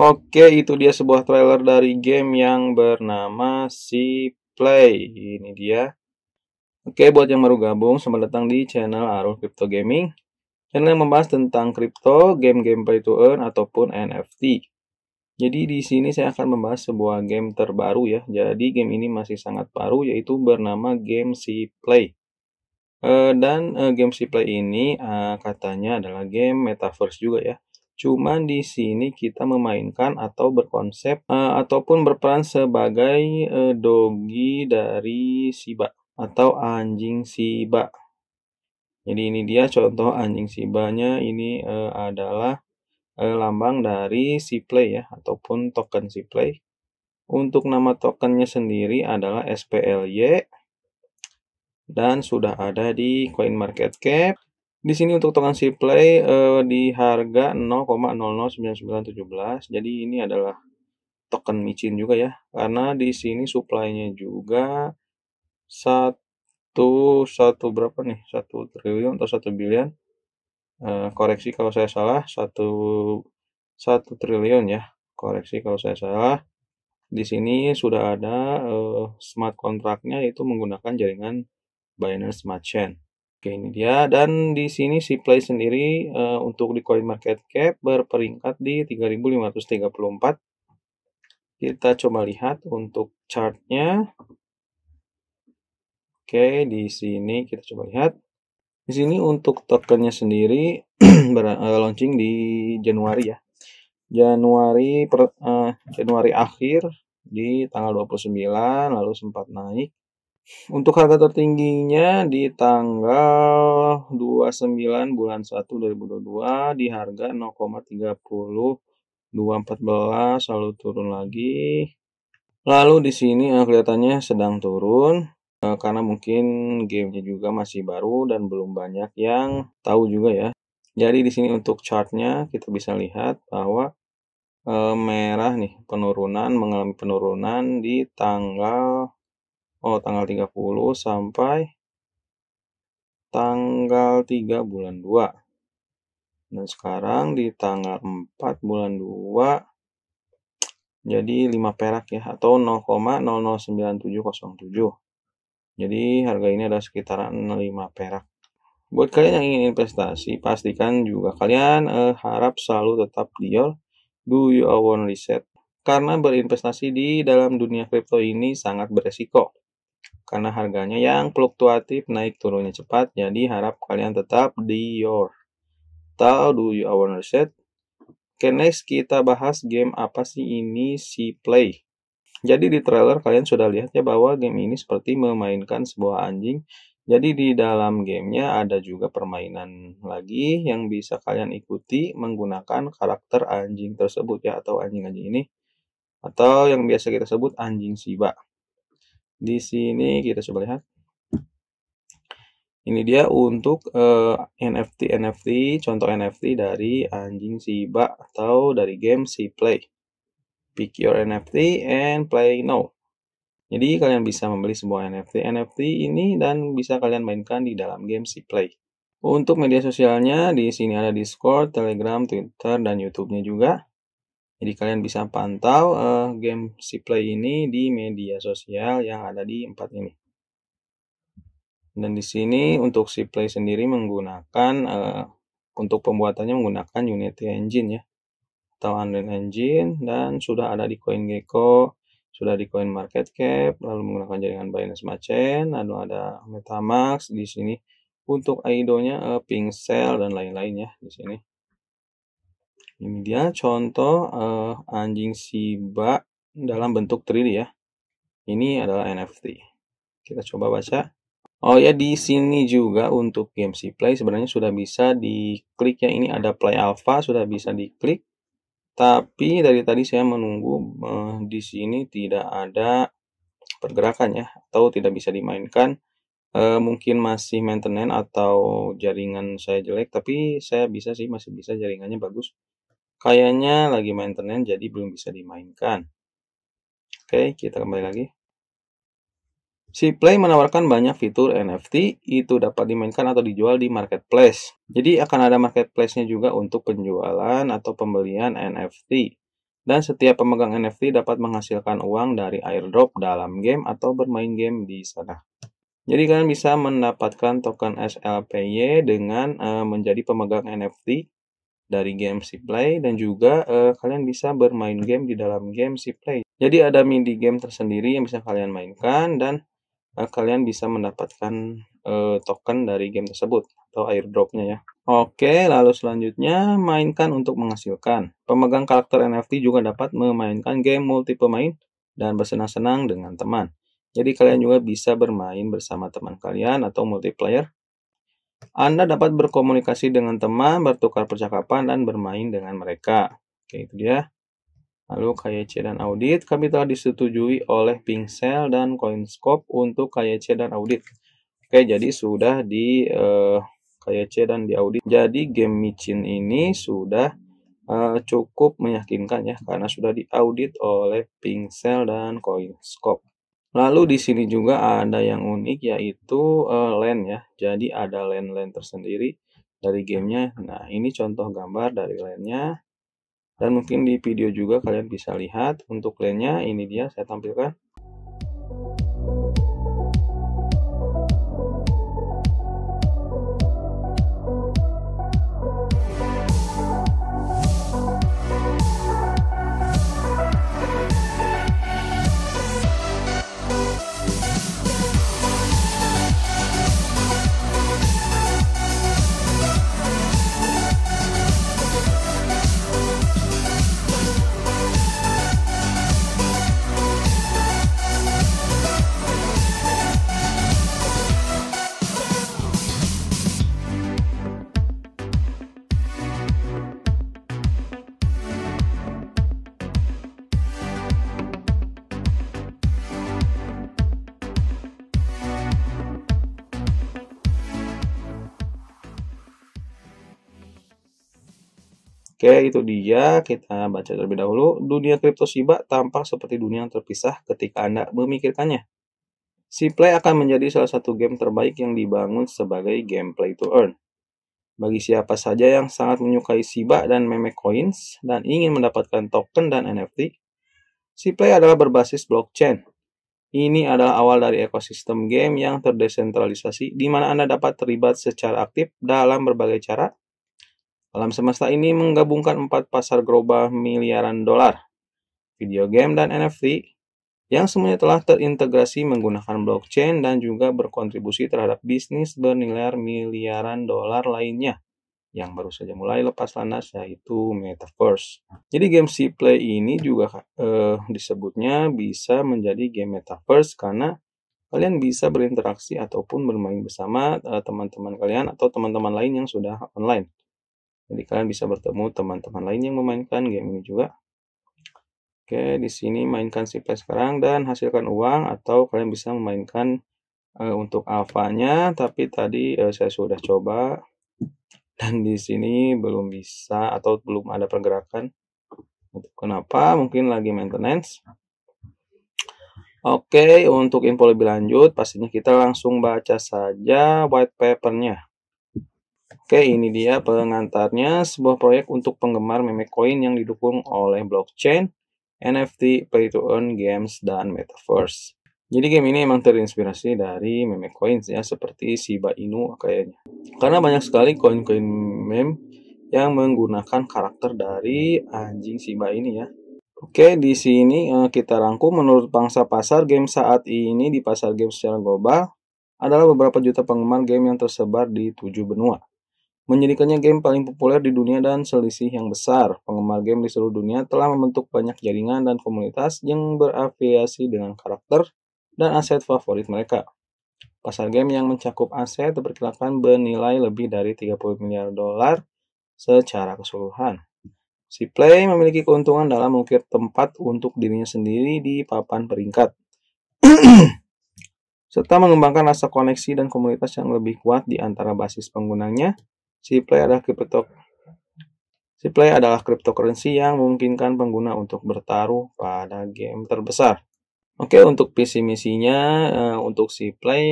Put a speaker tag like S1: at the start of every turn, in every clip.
S1: Oke, itu dia sebuah trailer dari game yang bernama Si Play. Ini dia. Oke, buat yang baru gabung, selamat datang di channel Arul Crypto Gaming. Channel yang membahas tentang crypto, game-game play to earn, ataupun NFT. Jadi di sini saya akan membahas sebuah game terbaru ya. Jadi game ini masih sangat baru yaitu bernama game Si Play. Eh, dan eh, game Si Play ini eh, katanya adalah game metaverse juga ya Cuman di sini kita memainkan atau berkonsep uh, ataupun berperan sebagai uh, dogi dari Siba atau anjing Siba. Jadi ini dia contoh anjing Sibanya ini uh, adalah uh, lambang dari Cplay ya ataupun token Cplay. Untuk nama tokennya sendiri adalah SPLY dan sudah ada di Coin Market Cap di sini untuk token si play eh, di harga 0,009917. Jadi ini adalah token micin juga ya. Karena di sini supply-nya juga satu satu berapa nih? Satu triliun atau satu billion uh, eh, koreksi kalau saya salah satu satu triliun ya. Koreksi kalau saya salah. Di sini sudah ada uh, smart contract-nya itu menggunakan jaringan Binance Smart Chain. Oke, ini dia. Dan di sini si Play sendiri uh, untuk di Coin Market Cap berperingkat di 3534. Kita coba lihat untuk chartnya. Oke, di sini kita coba lihat. Di sini untuk tokennya sendiri eh, launching di Januari ya. Januari per, uh, Januari akhir di tanggal 29 lalu sempat naik untuk harga tertingginya di tanggal 29 bulan 1 2022 di harga 0,3214 selalu turun lagi. Lalu di sini eh, kelihatannya sedang turun eh, karena mungkin gamenya juga masih baru dan belum banyak yang tahu juga ya. Jadi di sini untuk chartnya kita bisa lihat bahwa eh, merah nih penurunan mengalami penurunan di tanggal Oh, tanggal 30 sampai tanggal 3 bulan 2. Dan sekarang di tanggal 4 bulan 2 jadi 5 perak ya atau 0,009707. Jadi harga ini ada sekitaran 5 perak. Buat kalian yang ingin investasi, pastikan juga kalian eh, harap selalu tetap di your do your own reset. Karena berinvestasi di dalam dunia kripto ini sangat beresiko karena harganya yang fluktuatif naik turunnya cepat. Jadi harap kalian tetap di your. Tahu do you our reset? Oke, next kita bahas game apa sih ini si Play. Jadi di trailer kalian sudah lihat ya bahwa game ini seperti memainkan sebuah anjing. Jadi di dalam gamenya ada juga permainan lagi yang bisa kalian ikuti menggunakan karakter anjing tersebut ya atau anjing-anjing ini atau yang biasa kita sebut anjing Shiba. Di sini kita coba lihat. Ini dia untuk uh, eh, NFT NFT contoh NFT dari anjing Shiba atau dari game Si Play. Pick your NFT and play now. Jadi kalian bisa membeli sebuah NFT NFT ini dan bisa kalian mainkan di dalam game Si Play. Untuk media sosialnya di sini ada Discord, Telegram, Twitter dan YouTube-nya juga. Jadi kalian bisa pantau uh, game si play ini di media sosial yang ada di empat ini. Dan di sini untuk si play sendiri menggunakan uh, untuk pembuatannya menggunakan Unity Engine ya atau Unreal Engine dan sudah ada di CoinGecko, sudah di Coin Market Cap, lalu menggunakan jaringan Binance Smart Chain, lalu ada MetaMask di sini untuk IDO-nya uh, eh, dan lain-lain ya di sini. Ini dia contoh uh, anjing Shiba dalam bentuk 3D ya. Ini adalah NFT. Kita coba baca. Oh ya di sini juga untuk game si Play sebenarnya sudah bisa diklik ya. Ini ada Play Alpha sudah bisa diklik. Tapi dari tadi saya menunggu eh, di sini tidak ada pergerakan ya atau tidak bisa dimainkan. eh, mungkin masih maintenance atau jaringan saya jelek tapi saya bisa sih masih bisa jaringannya bagus. Kayaknya lagi maintenance jadi belum bisa dimainkan. Oke, kita kembali lagi. Si Play menawarkan banyak fitur NFT, itu dapat dimainkan atau dijual di marketplace. Jadi akan ada marketplace-nya juga untuk penjualan atau pembelian NFT. Dan setiap pemegang NFT dapat menghasilkan uang dari airdrop dalam game atau bermain game di sana. Jadi kalian bisa mendapatkan token SLPY dengan eh, menjadi pemegang NFT dari game si play dan juga uh, kalian bisa bermain game di dalam game si play. Jadi ada mini game tersendiri yang bisa kalian mainkan dan uh, kalian bisa mendapatkan uh, token dari game tersebut atau airdropnya ya. Oke, lalu selanjutnya mainkan untuk menghasilkan. Pemegang karakter NFT juga dapat memainkan game multi pemain dan bersenang-senang dengan teman. Jadi kalian juga bisa bermain bersama teman kalian atau multiplayer anda dapat berkomunikasi dengan teman, bertukar percakapan, dan bermain dengan mereka. Oke, itu dia. Lalu KYC dan audit, kami telah disetujui oleh Pingsel dan Coinscope untuk KYC dan audit. Oke, jadi sudah di uh, eh, KYC dan di audit. Jadi game micin ini sudah uh, cukup meyakinkan ya, karena sudah diaudit oleh Pingsel dan Coinscope. Lalu di sini juga ada yang unik yaitu uh, land ya. Jadi ada land-land tersendiri dari gamenya. Nah ini contoh gambar dari landnya. Dan mungkin di video juga kalian bisa lihat untuk landnya ini dia saya tampilkan. Oke, itu dia. Kita baca terlebih dahulu. Dunia kripto Shiba tampak seperti dunia yang terpisah ketika Anda memikirkannya. Play akan menjadi salah satu game terbaik yang dibangun sebagai gameplay to earn. Bagi siapa saja yang sangat menyukai Shiba dan meme coins dan ingin mendapatkan token dan NFT, Play adalah berbasis blockchain. Ini adalah awal dari ekosistem game yang terdesentralisasi di mana Anda dapat terlibat secara aktif dalam berbagai cara Alam semesta ini menggabungkan empat pasar global miliaran dolar, video game dan NFT, yang semuanya telah terintegrasi menggunakan blockchain dan juga berkontribusi terhadap bisnis bernilai miliaran dolar lainnya yang baru saja mulai lepas landas yaitu Metaverse. Jadi game si play ini juga eh, disebutnya bisa menjadi game Metaverse karena kalian bisa berinteraksi ataupun bermain bersama eh, teman-teman eh, kalian atau teman-teman lain yang sudah online. Jadi kalian bisa bertemu teman-teman lain yang memainkan game ini juga. Oke, di sini mainkan si play sekarang dan hasilkan uang atau kalian bisa memainkan e, untuk alfanya, tapi tadi e, saya sudah coba dan di sini belum bisa atau belum ada pergerakan. Kenapa? Mungkin lagi maintenance. Oke, untuk info lebih lanjut pastinya kita langsung baca saja white nya. Oke, ini dia pengantarnya sebuah proyek untuk penggemar meme coin yang didukung oleh blockchain, NFT, play to earn games dan metaverse. Jadi game ini emang terinspirasi dari meme coins ya seperti Shiba Inu kayaknya. Karena banyak sekali koin-koin meme yang menggunakan karakter dari anjing Shiba ini ya. Oke, di sini eh, kita rangkum menurut pangsa pasar game saat ini di pasar game secara global adalah beberapa juta penggemar game yang tersebar di tujuh benua menjadikannya game paling populer di dunia dan selisih yang besar. Penggemar game di seluruh dunia telah membentuk banyak jaringan dan komunitas yang berafiliasi dengan karakter dan aset favorit mereka. Pasar game yang mencakup aset diperkirakan bernilai lebih dari 30 miliar dolar secara keseluruhan. Si Play memiliki keuntungan dalam mengukir tempat untuk dirinya sendiri di papan peringkat. serta mengembangkan rasa koneksi dan komunitas yang lebih kuat di antara basis penggunanya Cplay adalah kripto Cplay adalah cryptocurrency yang memungkinkan pengguna untuk bertaruh pada game terbesar. Oke, untuk visi misinya eh, untuk Cplay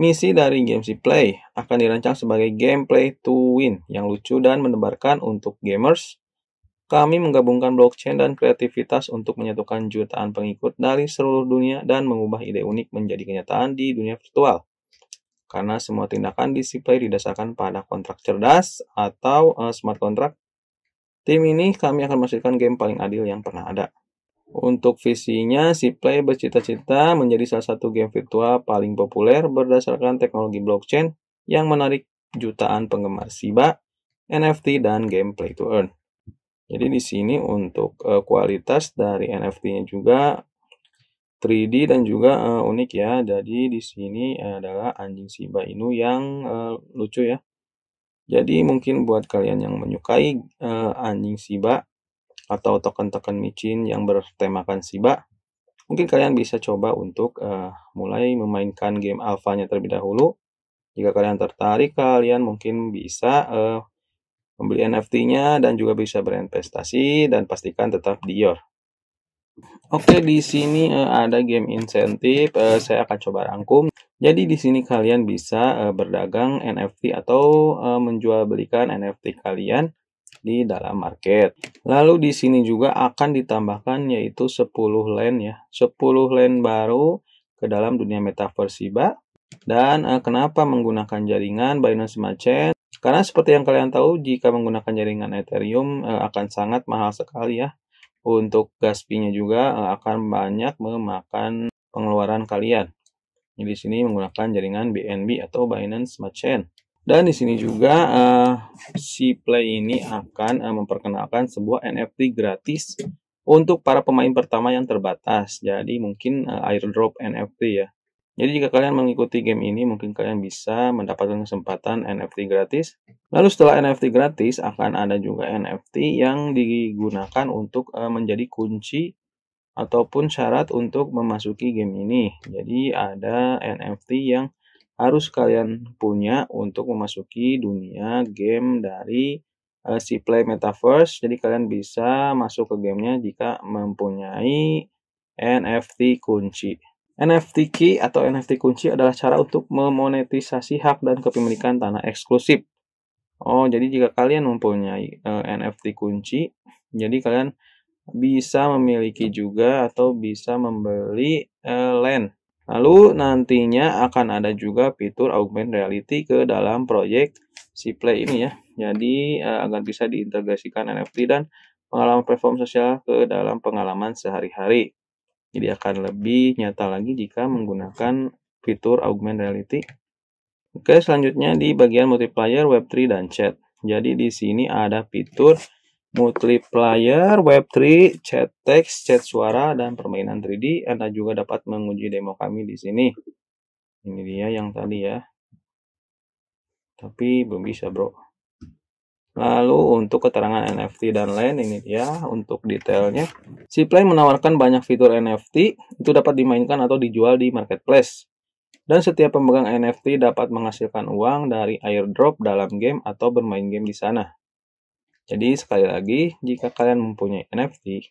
S1: Misi dari game Cplay akan dirancang sebagai gameplay to win yang lucu dan mendebarkan untuk gamers. Kami menggabungkan blockchain dan kreativitas untuk menyatukan jutaan pengikut dari seluruh dunia dan mengubah ide unik menjadi kenyataan di dunia virtual. Karena semua tindakan disiplin didasarkan pada kontrak cerdas atau uh, smart contract. Tim ini kami akan menghasilkan game paling adil yang pernah ada. Untuk visinya, Play bercita-cita menjadi salah satu game virtual paling populer berdasarkan teknologi blockchain yang menarik jutaan penggemar SIBA, NFT, dan game play to earn. Jadi di sini untuk eh, kualitas dari NFT-nya juga 3D dan juga uh, unik ya. Jadi di sini adalah anjing Shiba Inu yang uh, lucu ya. Jadi mungkin buat kalian yang menyukai uh, anjing Shiba atau token-token micin yang bertemakan Shiba, mungkin kalian bisa coba untuk uh, mulai memainkan game alfanya terlebih dahulu. Jika kalian tertarik, kalian mungkin bisa uh, membeli NFT-nya dan juga bisa berinvestasi dan pastikan tetap Dior. Oke, di sini uh, ada game insentif, Uh, saya akan coba rangkum. Jadi di sini kalian bisa, uh, berdagang NFT atau, menjual belikan NFT kalian di dalam market. Lalu di sini juga akan ditambahkan yaitu 10 lane ya, 10 lane baru ke dalam dunia Metaverse Shiba. Dan, uh, kenapa menggunakan jaringan Binance Smart Chain? Karena seperti yang kalian tahu jika menggunakan jaringan Ethereum, uh, akan sangat mahal sekali ya. Untuk gas fee-nya juga eh, akan banyak memakan pengeluaran kalian. Ini Di sini menggunakan jaringan BNB atau Binance Smart Chain. Dan di sini juga uh, si Play ini akan uh, memperkenalkan sebuah NFT gratis untuk para pemain pertama yang terbatas. Jadi mungkin uh, airdrop NFT ya. Jadi jika kalian mengikuti game ini, mungkin kalian bisa mendapatkan kesempatan NFT gratis. Lalu setelah NFT gratis, akan ada juga NFT yang digunakan untuk eh, menjadi kunci ataupun syarat untuk memasuki game ini. Jadi ada NFT yang harus kalian punya untuk memasuki dunia game dari eh, si Play Metaverse. Jadi kalian bisa masuk ke gamenya jika mempunyai NFT kunci. NFT key atau NFT kunci adalah cara untuk memonetisasi hak dan kepemilikan tanah eksklusif. Oh, jadi jika kalian mempunyai uh, eh, NFT kunci, jadi kalian bisa memiliki juga atau bisa membeli uh, land. Lalu nantinya akan ada juga fitur augmented reality ke dalam proyek si Play ini ya. Jadi uh, agar bisa diintegrasikan NFT dan pengalaman platform sosial ke dalam pengalaman sehari-hari. Jadi akan lebih nyata lagi jika menggunakan fitur augmented reality. Oke, selanjutnya di bagian multiplier, web3, dan chat. Jadi di sini ada fitur multiplier, web3, chat Text, chat suara, dan permainan 3D. Anda juga dapat menguji demo kami di sini. Ini dia yang tadi ya. Tapi belum bisa bro. Lalu untuk keterangan NFT dan lain ini ya untuk detailnya. Si Play menawarkan banyak fitur NFT itu dapat dimainkan atau dijual di marketplace. Dan setiap pemegang NFT dapat menghasilkan uang dari airdrop dalam game atau bermain game di sana. Jadi sekali lagi, jika kalian mempunyai NFT,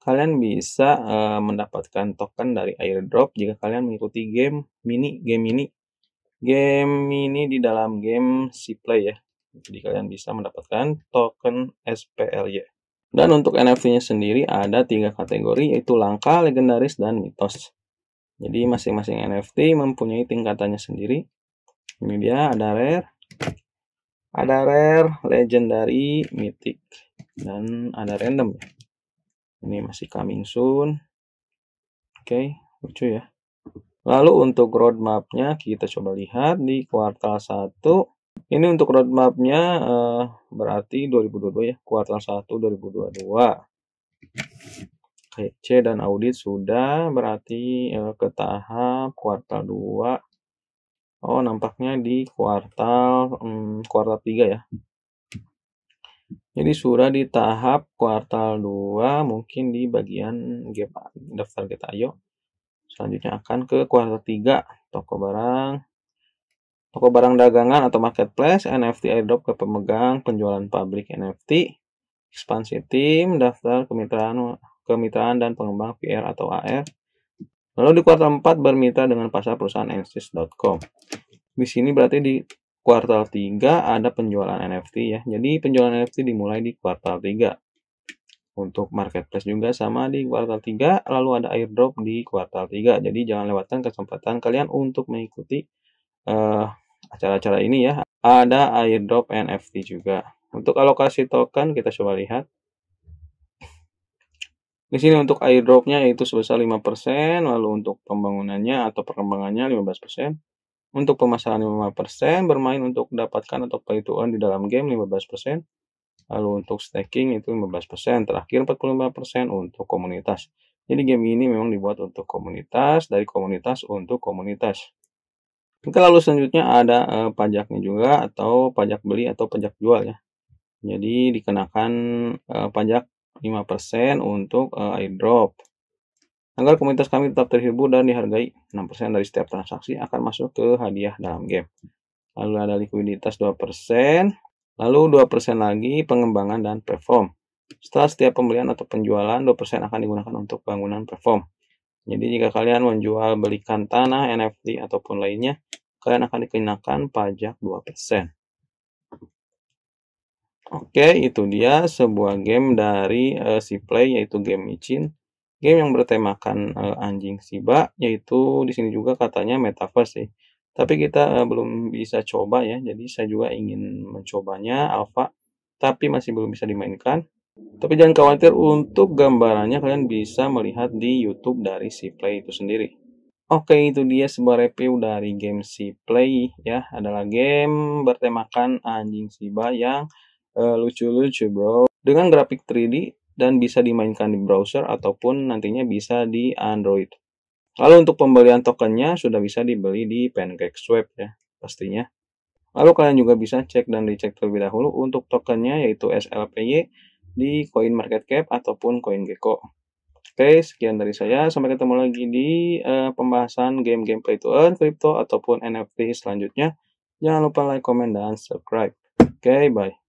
S1: kalian bisa uh, mendapatkan token dari airdrop jika kalian mengikuti game mini, game mini, game mini di dalam game si Play ya jadi kalian bisa mendapatkan token SPLY. Dan untuk NFT-nya sendiri ada tiga kategori yaitu langka, legendaris, dan mitos. Jadi masing-masing NFT mempunyai tingkatannya sendiri. Ini dia ada rare, ada rare, legendary, mythic, dan ada random Ini masih coming soon. Oke, lucu ya. Lalu untuk roadmapnya kita coba lihat di kuartal 1 ini untuk roadmapnya nya eh, berarti 2022 ya, kuartal 1 2022. Oke, C dan audit sudah, berarti, uh, ke tahap kuartal 2. Oh, nampaknya di kuartal, um, kuartal 3 ya. Jadi sudah di tahap kuartal 2, mungkin di bagian daftar kita. Ayo Selanjutnya akan ke kuartal 3, toko barang toko barang dagangan atau marketplace, NFT airdrop ke pemegang penjualan publik NFT, ekspansi tim, daftar kemitraan kemitraan dan pengembang VR atau AR. Lalu di kuartal 4 bermitra dengan pasar perusahaan ensis.com. Di sini berarti di kuartal 3 ada penjualan NFT ya. Jadi penjualan NFT dimulai di kuartal 3. Untuk marketplace juga sama di kuartal 3, lalu ada airdrop di kuartal 3. Jadi jangan lewatkan kesempatan kalian untuk mengikuti uh, acara-acara ini ya. Ada airdrop NFT juga. Untuk alokasi token kita coba lihat. Di sini untuk airdropnya yaitu sebesar 5%, lalu untuk pembangunannya atau perkembangannya 15%. Untuk pemasaran 5%, bermain untuk dapatkan atau play to earn di dalam game 15%. Lalu untuk staking itu 15%, terakhir 45% untuk komunitas. Jadi game ini memang dibuat untuk komunitas, dari komunitas untuk komunitas. Oke, lalu selanjutnya ada eh, pajaknya juga atau pajak beli atau pajak jual ya. Jadi dikenakan eh, pajak 5% untuk idrop. Eh, airdrop. Agar komunitas kami tetap terhibur dan dihargai, 6% dari setiap transaksi akan masuk ke hadiah dalam game. Lalu ada likuiditas 2%, lalu 2% lagi pengembangan dan perform. Setelah setiap pembelian atau penjualan, 2% akan digunakan untuk bangunan perform. Jadi jika kalian menjual belikan tanah, NFT, ataupun lainnya, kalian akan dikenakan pajak 2%. Oke, itu dia sebuah game dari uh, si Play yaitu game Ichin. Game yang bertemakan uh, anjing Shiba yaitu di sini juga katanya metaverse sih. Tapi kita uh, belum bisa coba ya. Jadi saya juga ingin mencobanya alpha tapi masih belum bisa dimainkan. Tapi jangan khawatir untuk gambarannya kalian bisa melihat di YouTube dari si Play itu sendiri. Oke, itu dia sebuah review dari game si Play ya. Adalah game bertemakan anjing Shiba yang eh, lucu-lucu, uh, Bro. Dengan grafik 3D dan bisa dimainkan di browser ataupun nantinya bisa di Android. Lalu untuk pembelian tokennya sudah bisa dibeli di Pancake Swap ya, pastinya. Lalu kalian juga bisa cek dan dicek terlebih dahulu untuk tokennya yaitu SLPY di Coin Market Cap ataupun Coin Gecko. Oke, sekian dari saya. Sampai ketemu lagi di uh, pembahasan game-game play to earn, crypto, ataupun NFT selanjutnya. Jangan lupa like, comment, dan subscribe. Oke, bye.